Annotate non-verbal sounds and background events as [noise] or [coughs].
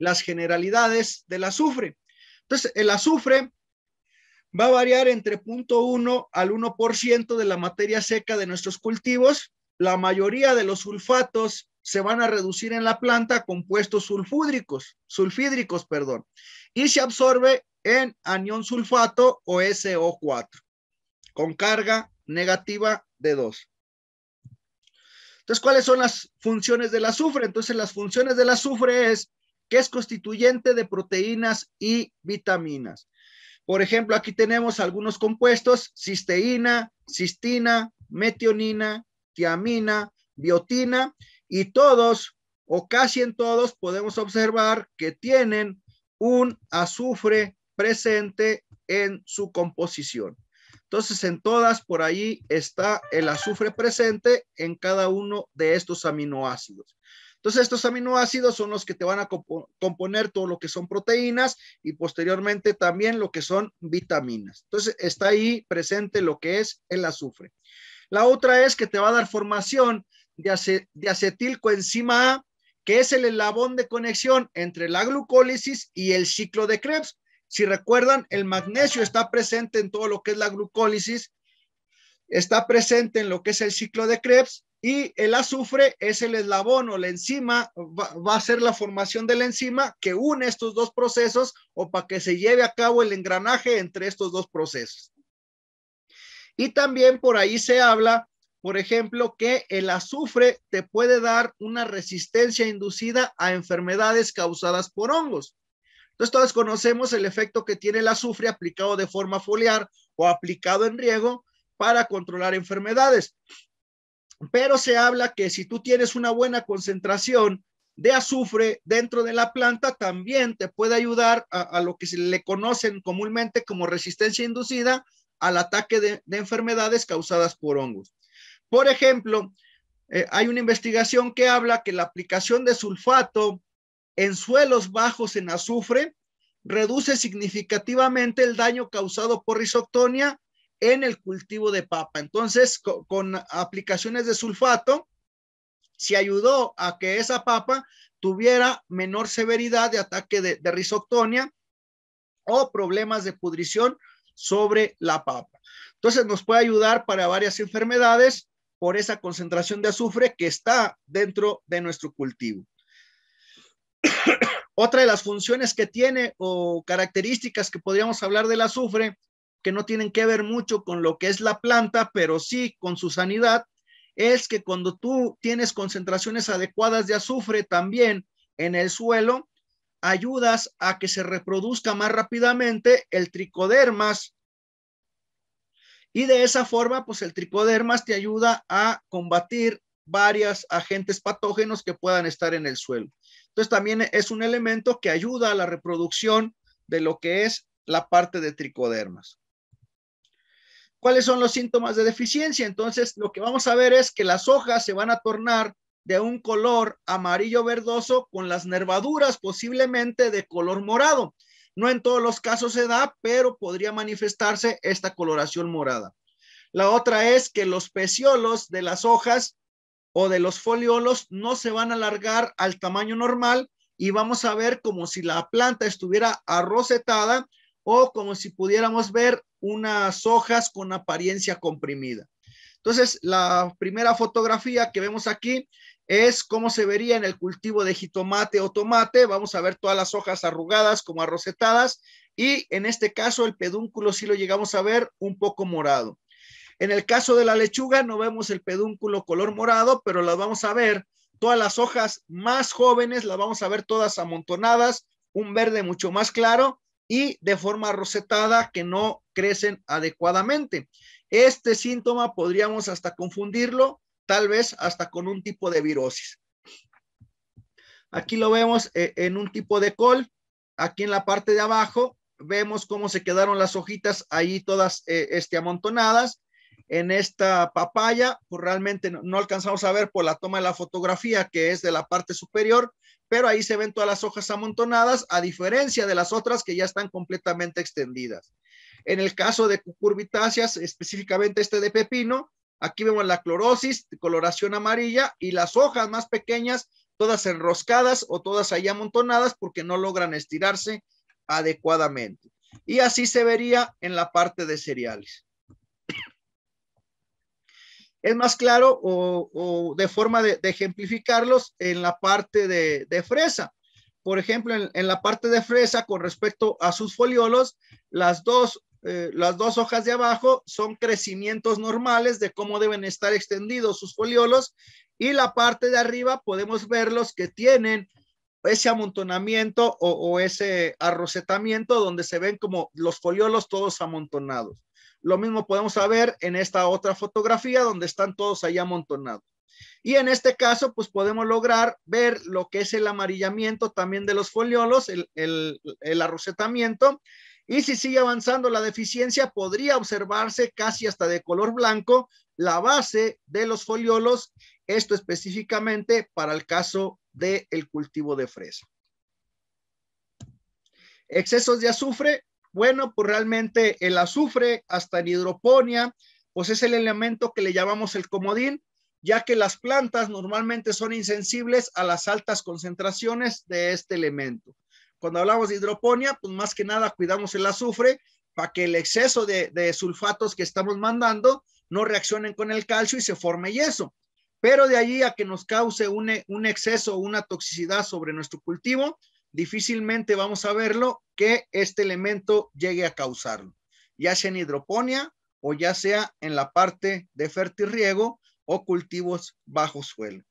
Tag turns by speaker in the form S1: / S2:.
S1: las generalidades del azufre. Entonces, el azufre va a variar entre 0.1 al 1% de la materia seca de nuestros cultivos. La mayoría de los sulfatos se van a reducir en la planta a compuestos sulfúdricos, sulfídricos, perdón, y se absorbe en anión sulfato o SO4 con carga negativa de 2. Entonces, ¿cuáles son las funciones del azufre? Entonces, las funciones del azufre es que es constituyente de proteínas y vitaminas. Por ejemplo, aquí tenemos algunos compuestos, cisteína, cistina, metionina, tiamina, biotina, y todos o casi en todos podemos observar que tienen un azufre presente en su composición. Entonces, en todas por ahí está el azufre presente en cada uno de estos aminoácidos. Entonces, estos aminoácidos son los que te van a componer todo lo que son proteínas y posteriormente también lo que son vitaminas. Entonces, está ahí presente lo que es el azufre. La otra es que te va a dar formación de, de acetilcoenzima A, que es el eslabón de conexión entre la glucólisis y el ciclo de Krebs. Si recuerdan, el magnesio está presente en todo lo que es la glucólisis, está presente en lo que es el ciclo de Krebs y el azufre es el eslabón o la enzima, va, a ser la formación de la enzima que une estos dos procesos o para que se lleve a cabo el engranaje entre estos dos procesos. Y también por ahí se habla, por ejemplo, que el azufre te puede dar una resistencia inducida a enfermedades causadas por hongos. Entonces todos conocemos el efecto que tiene el azufre aplicado de forma foliar o aplicado en riego para controlar enfermedades pero se habla que si tú tienes una buena concentración de azufre dentro de la planta, también te puede ayudar a, lo que se le conocen comúnmente como resistencia inducida al ataque de, enfermedades causadas por hongos. Por ejemplo, eh, hay una investigación que habla que la aplicación de sulfato en suelos bajos en azufre reduce significativamente el daño causado por risoctonia en el cultivo de papa. Entonces, con, aplicaciones de sulfato, se ayudó a que esa papa tuviera menor severidad de ataque de, de o problemas de pudrición sobre la papa. Entonces, nos puede ayudar para varias enfermedades por esa concentración de azufre que está dentro de nuestro cultivo. [coughs] Otra de las funciones que tiene o características que podríamos hablar del azufre que no tienen que ver mucho con lo que es la planta, pero sí con su sanidad, es que cuando tú tienes concentraciones adecuadas de azufre también en el suelo, ayudas a que se reproduzca más rápidamente el tricodermas. Y de esa forma, pues el tricodermas te ayuda a combatir varios agentes patógenos que puedan estar en el suelo. Entonces también es un elemento que ayuda a la reproducción de lo que es la parte de tricodermas. ¿Cuáles son los síntomas de deficiencia? Entonces, lo que vamos a ver es que las hojas se van a tornar de un color amarillo verdoso con las nervaduras posiblemente de color morado. No en todos los casos se da, pero podría manifestarse esta coloración morada. La otra es que los peciolos de las hojas o de los foliolos no se van a alargar al tamaño normal y vamos a ver como si la planta estuviera arrocetada o como si pudiéramos ver unas hojas con apariencia comprimida. Entonces, la primera fotografía que vemos aquí es cómo se vería en el cultivo de jitomate o tomate. Vamos a ver todas las hojas arrugadas como arrocetadas y en este caso el pedúnculo sí lo llegamos a ver un poco morado. En el caso de la lechuga no vemos el pedúnculo color morado, pero las vamos a ver todas las hojas más jóvenes, las vamos a ver todas amontonadas, un verde mucho más claro y de forma rosetada que no crecen adecuadamente. Este síntoma podríamos hasta confundirlo, tal vez hasta con un tipo de virosis. Aquí lo vemos eh, en un tipo de col. Aquí en la parte de abajo vemos cómo se quedaron las hojitas ahí todas eh, este, amontonadas en esta papaya, pues realmente no, alcanzamos a ver por la toma de la fotografía que es de la parte superior, pero ahí se ven todas las hojas amontonadas, a diferencia de las otras que ya están completamente extendidas. En el caso de cucurbitáceas, específicamente este de pepino, aquí vemos la clorosis, coloración amarilla y las hojas más pequeñas, todas enroscadas o todas ahí amontonadas porque no logran estirarse adecuadamente. Y así se vería en la parte de cereales. Es más claro o, de forma de, ejemplificarlos en la parte de, fresa. Por ejemplo, en, la parte de fresa con respecto a sus foliolos, las dos, eh, las dos hojas de abajo son crecimientos normales de cómo deben estar extendidos sus foliolos y la parte de arriba podemos verlos que tienen ese amontonamiento o, o, ese arrocetamiento donde se ven como los foliolos todos amontonados. Lo mismo podemos saber en esta otra fotografía donde están todos ahí amontonados. Y en este caso, pues podemos lograr ver lo que es el amarillamiento también de los foliolos, el, el, arrocetamiento. Y si sigue avanzando la deficiencia, podría observarse casi hasta de color blanco la base de los foliolos, esto específicamente para el caso del cultivo de fresa. Excesos de azufre, bueno, pues realmente el azufre, hasta en hidroponía, pues es el elemento que le llamamos el comodín, ya que las plantas normalmente son insensibles a las altas concentraciones de este elemento. Cuando hablamos de hidroponía, pues más que nada cuidamos el azufre para que el exceso de, sulfatos que estamos mandando no reaccionen con el calcio y se forme yeso. Pero de allí a que nos cause un exceso o una toxicidad sobre nuestro cultivo, difícilmente vamos a verlo que este elemento llegue a causarlo, ya sea en hidroponía o ya sea en la parte de riego o cultivos bajo suelo.